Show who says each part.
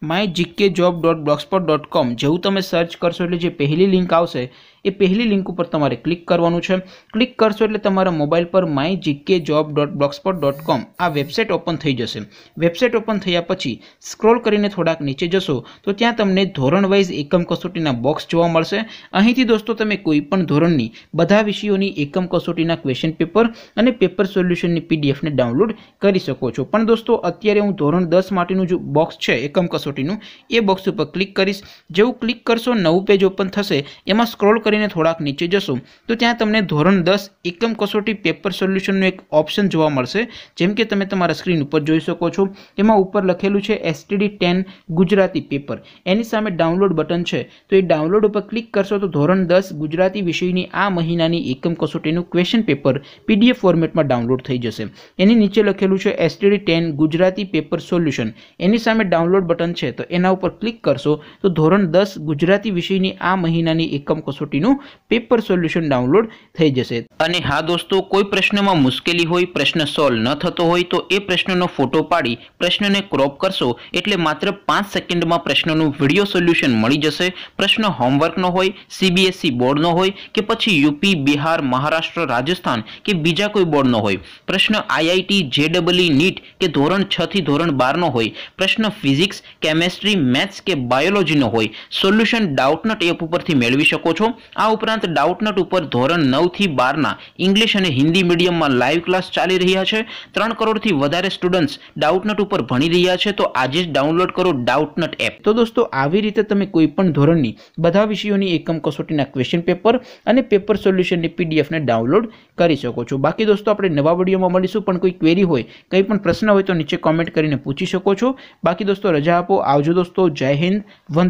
Speaker 1: my GK job dot blogspot dot com જેવું તમે search કરશો એટલે જે પહેલી લિંક આવશે એ પહેલી લિંક ઉપર તમારે ક્લિક કરવાનું છે ક્લિક કરશો એટલે તમારા મોબાઈલ પર my GK job dot blogspot dot com આ વેબસાઇટ ઓપન થઈ જશે વેબસાઇટ ઓપન થયા પછી સ્ક્રોલ કરીને થોડાક નીચે જશો તો ત્યાં તમને ધોરણ વાઇઝ એકમ કસોટીના બોક્સ જોવા મળશે અહીંથી દોસ્તો તમે કોઈ પણ ધોરણની બધા વિષયોની એકમ કસોટીના ક્વેશ્ચન પેપર અને પેપર સોલ્યુશનની પીડીએફને ડાઉનલોડ કરી શકો છો પણ દોસ્તો અત્યારે હું ધોરણ દસ માટેનું જે બોક્સ છે એકમ કસોટી કસોટીનું એ બોક્સ ઉપર ક્લિક કરીશ જેવું ક્લિક કરશો નવું પેજ ઓપન થશે એમાં સ્ક્રોલ કરીને થોડાક નીચે જશો તો ત્યાં તમને ધોરણ દસ એકમ કસોટી પેપર સોલ્યુશનનું એક ઓપ્શન જોવા મળશે જેમ કે તમે તમારા સ્ક્રીન ઉપર જોઈ શકો છો એમાં ઉપર લખેલું છે એસટીડી ટેન ગુજરાતી પેપર એની સામે ડાઉનલોડ બટન છે તો એ ડાઉનલોડ ઉપર ક્લિક કરશો તો ધોરણ દસ ગુજરાતી વિષયની આ મહિનાની એકમ કસોટીનું ક્વેશ્ચન પેપર પીડીએફ ફોર્મેટમાં ડાઉનલોડ થઈ જશે એની નીચે લખેલું છે STD ten Gujarati paper solution એની સામે ડાઉનલોડ બટન છે તો એના ઉપર ક્લિક કરશો તો ધોરણ દસ ગુજરાતી વિષયની આ મહિનાની એકમ કસોટીનું પેપર સોલ્યુશન ડાઉનલોડ થઈ જશે અને હા દોસ્તો કોઈ પ્રશ્નમાં મુશ્કેલી હોય પ્રશ્ન સોલ્વ ન થતો હોય તો એ પ્રશ્નનો ફોટો પાડી પ્રશ્નને ક્રોપ કરશો એટલે માત્ર પાંચ સેકન્ડમાં પ્રશ્નનું વિડીયો સોલ્યુશન મળી જશે પ્રશ્ન હોમવર્કનો હોય સીબીએસઈ બોર્ડનો e હોય કે પછી યુપી બિહાર મહારાષ્ટ્ર રાજસ્થાન કે બીજા કોઈ બોર્ડનો હોય પ્રશ્ન આઈઆઈટી જેડબલઈ નીટ કે ધોરણ છથી ધોરણ બારનો હોય પ્રશ્ન ફિઝિક્સ કે કેમેસ્ટ્રી મેથ્સ કે બાયોલોજીનો હોય સોલ્યુશન ડાઉટનટ એપ ઉપરથી મેળવી શકો છો આ ઉપરાંત ડાઉટનટ ઉપર ધોરણ નવથી બારના ઇંગ્લિશ અને હિન્દી મીડિયમમાં લાઈવ ક્લાસ ચાલી રહ્યા છે ત્રણ કરોડથી વધારે સ્ટુડન્ટ્સ ડાઉટનટ ઉપર ભણી રહ્યા છે તો આજે જ ડાઉનલોડ કરો ડાઉટનટ એપ તો દોસ્તો આવી રીતે તમે કોઈપણ ધોરણની બધા વિષયોની એકમ કસોટીના ક્વેશ્ચન પેપર અને પેપર સોલ્યુશનની પીડીએફને ડાઉનલોડ કરી શકો છો બાકી દોસ્તો આપણે નવા વિડીયોમાં મળીશું પણ કોઈ ક્વેરી હોય કંઈ પણ પ્રશ્ન હોય તો નીચે કોમેન્ટ કરીને પૂછી શકો છો બાકી દોસ્તો રજા આપો આવજો દોસ્તો જય હિન્દ વંદે